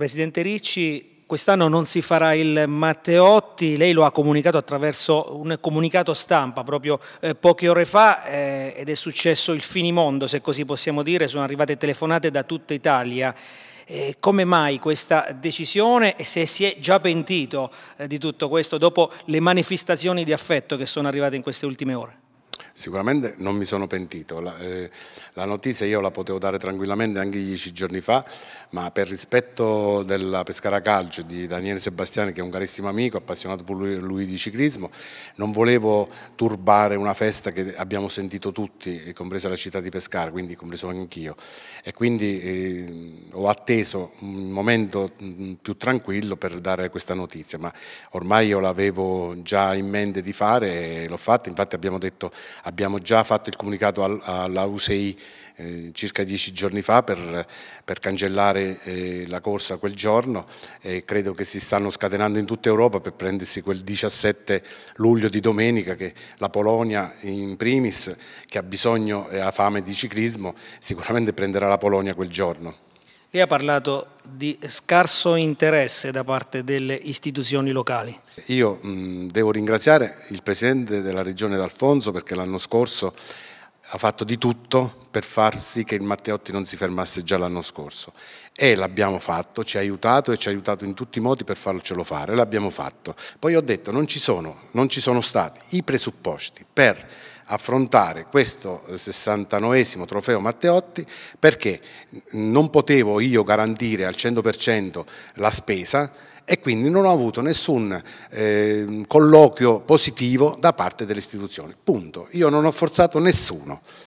Presidente Ricci, quest'anno non si farà il Matteotti, lei lo ha comunicato attraverso un comunicato stampa proprio eh, poche ore fa eh, ed è successo il finimondo, se così possiamo dire, sono arrivate telefonate da tutta Italia. Eh, come mai questa decisione e se si è già pentito eh, di tutto questo dopo le manifestazioni di affetto che sono arrivate in queste ultime ore? Sicuramente non mi sono pentito, la, eh, la, notizia io la potevo dare tranquillamente anche dieci giorni fa, ma per rispetto della Pescara Calcio di Daniele Sebastiani, che è un carissimo amico, appassionato pure lui di ciclismo, non volevo turbare una festa che abbiamo sentito tutti, compresa la città di Pescara, quindi compreso anch'io. E quindi eh, ho atteso un momento mm, più tranquillo per dare questa notizia, ma ormai io l'avevo già in mente di fare e l'ho fatta, infatti abbiamo, detto, abbiamo già fatto il comunicato alla USEI eh, circa dieci giorni fa per, per cancellare eh, la corsa quel giorno e credo che si stanno scatenando in tutta Europa per prendersi quel 17 luglio di domenica che la Polonia in primis che ha bisogno e ha fame di ciclismo sicuramente prenderà la Polonia quel giorno. Lei ha parlato di scarso interesse da parte delle istituzioni locali. Io mh, devo ringraziare il Presidente della Regione D'Alfonso perché l'anno scorso ha fatto di tutto per far sì che il Matteotti non si fermasse già l'anno scorso e l'abbiamo fatto, ci ha aiutato e ci ha aiutato in tutti i modi per farcelo fare, l'abbiamo fatto. Poi ho detto non ci sono, non ci sono stati i presupposti per affrontare questo 69 eh, trofeo Matteotti perché non potevo io garantire al 100% la spesa e quindi non ho avuto nessun eh, colloquio positivo da parte delle istituzioni. Punto. Io non ho forzato nessuno.